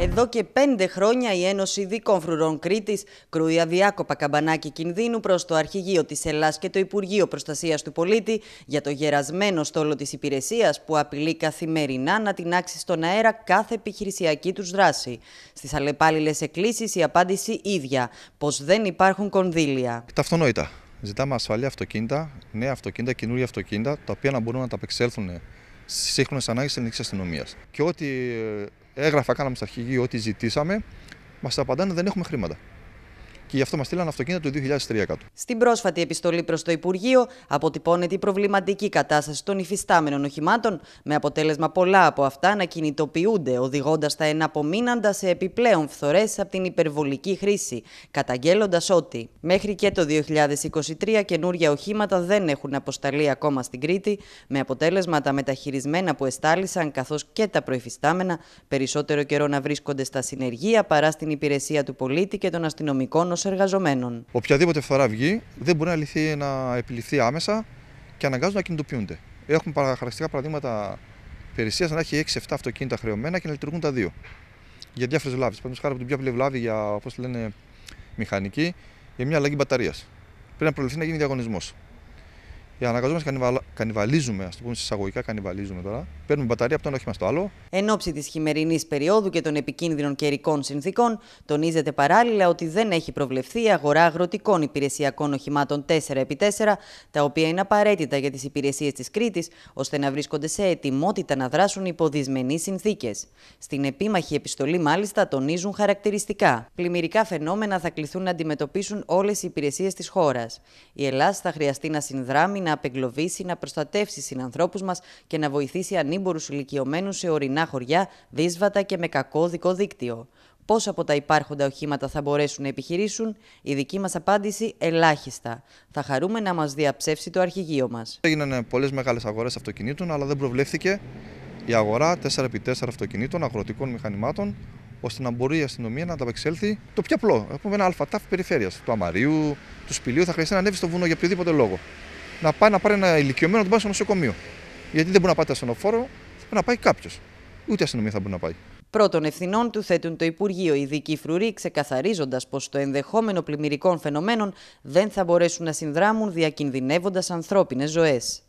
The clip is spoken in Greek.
Εδώ και πέντε χρόνια η Ένωση Δικών Φρουρών Κρήτης κρούει αδιάκοπα καμπανάκι κινδύνου προς το Αρχηγείο της Ελλάς και το Υπουργείο Προστασίας του Πολίτη για το γερασμένο στόλο της υπηρεσίας που απειλεί καθημερινά να τεινάξει στον αέρα κάθε επιχειρησιακή τους δράση. Στις αλλεπάλληλες εκκλήσεις η απάντηση ίδια, πως δεν υπάρχουν κονδύλια. Ταυτονόητα. Ζητάμε ασφαλή αυτοκίνητα, νέα αυτοκίνητα, καινούργια αυτοκίνητα, τα οποία να μπορούν να τα απεξέλθουν στι σύγχρονες ανάγκες της ελληνικής αστυνομίας. Και ό,τι ε, έγραφα, κάναμε στο αρχηγείο ό,τι ζητήσαμε. Μας απαντάνε δεν έχουμε χρήματα και γι' αυτό μας στείλαν αυτοκίνητα του 2003 Στην πρόσφατη επιστολή προς το Υπουργείο αποτυπώνεται η προβληματική κατάσταση των υφιστάμενων οχημάτων, με αποτέλεσμα πολλά από αυτά να κινητοποιούνται, οδηγώντας τα εναπομείναντα σε επιπλέον φθορές από την υπερβολική χρήση, καταγγέλλοντας ότι μέχρι και το 2023 καινούργια οχήματα δεν έχουν αποσταλεί ακόμα στην Κρήτη, με αποτέλεσμα τα μεταχειρισμένα που εστάλησαν καθώς και τα προϊφιστάμενα περισσότερο καιρό να βρίσκονται στα συνεργεία παρά στην υπηρεσία του πολίτη και των αστυνομικών εργαζομένων. Οποιαδήποτε φθορά βγει δεν μπορεί να, λυθεί, να επιληθεί άμεσα και αναγκάζονται να κινητοποιούνται. Έχουμε χαρακτηριστικά παραδείγματα υπηρεσίας να έχει 6-7 αυτοκίνητα χρεωμένα και να λειτουργούν τα δύο. Για διάφορες βλάβες. Παραδείγματος χάρη από την πιο απλή βλάβη για, όπως λένε, μηχανική, για μια αλλαγή μπαταρίας. Πρέπει να προληφθεί να γίνει διαγωνισμός. Για αναγκαζόμαστε να κανιβαλίζουμε, ας το πούμε συσσαγωγικά κανιβαλίζουμε τώρα. Παίρνουμε μπαταρία από το ένα όχημα στο άλλο. Εν ώψη της χειμερινής περίοδου και των επικίνδυνων καιρικών συνθήκων, τονίζεται παράλληλα ότι δεν έχει προβλεφθεί η αγορά αγροτικών υπηρεσιακών οχημάτων 4x4, τα οποία είναι απαραίτητα για τις υπηρεσίες της Κρήτης, ώστε να βρίσκονται σε ετοιμότητα να δράσουν υπό δυσμενείς συνθήκες. Στην επίμαχη επιστολή, μάλιστα, τονίζουν χαρακτηριστικά. Πλημμυρικά φαινόμενα θα κληθούν να αντιμετωπίσουν όλες οι υπηρεσίες της χώρας. Η Ελλάδα θα χρειαστεί να συνδράμει, να απεγκλωβίσει, να προστατεύσει συνανθρώπους μας και να βοηθήσει ανήμπορους ηλικιωμένους σε ορεινά χωριά, δύσβατα και με κακό δικό δίκτυο. Πόσα από τα υπάρχοντα οχήματα θα μπορέσουν να επιχειρήσουν, η δική μας απάντηση ελάχιστα. Θα χαρούμε να μας διαψεύσει το αρχηγείο μας. Έγιναν πολλές μεγάλες αγορές αυτοκινήτων, αλλά δεν προβλέφθηκε η αγορά 4x4 αυτοκινήτων, αγροτικών μηχανημάτων, ώστε να μπορεί η αστυνομία να ανταπεξέλθει το πιο απλό. Έχουμε ένα αλφατάφ περιφέρειας του Αμαρίου, του Σπηλίου. Θα χρειαστεί να ανέβει στο βουνό για οποιοδήποτε λόγο να πάει να πάρει ένα ηλικιωμένο να τον πάει στο νοσοκομείο. Γιατί δεν μπορεί να πάει το ασθενοφόρο, πρέπει να πάει κάποιος. Ούτε αστυνομία θα μπορεί να πάει. Πρώτων ευθυνών του θέτουν το Υπουργείο οι ειδικοί φρουροί, ξεκαθαρίζοντας πως το ενδεχόμενο πλημμυρικών φαινομένων δεν θα μπορέσουν να συνδράμουν διακινδυνεύοντας ανθρώπινες ζωές.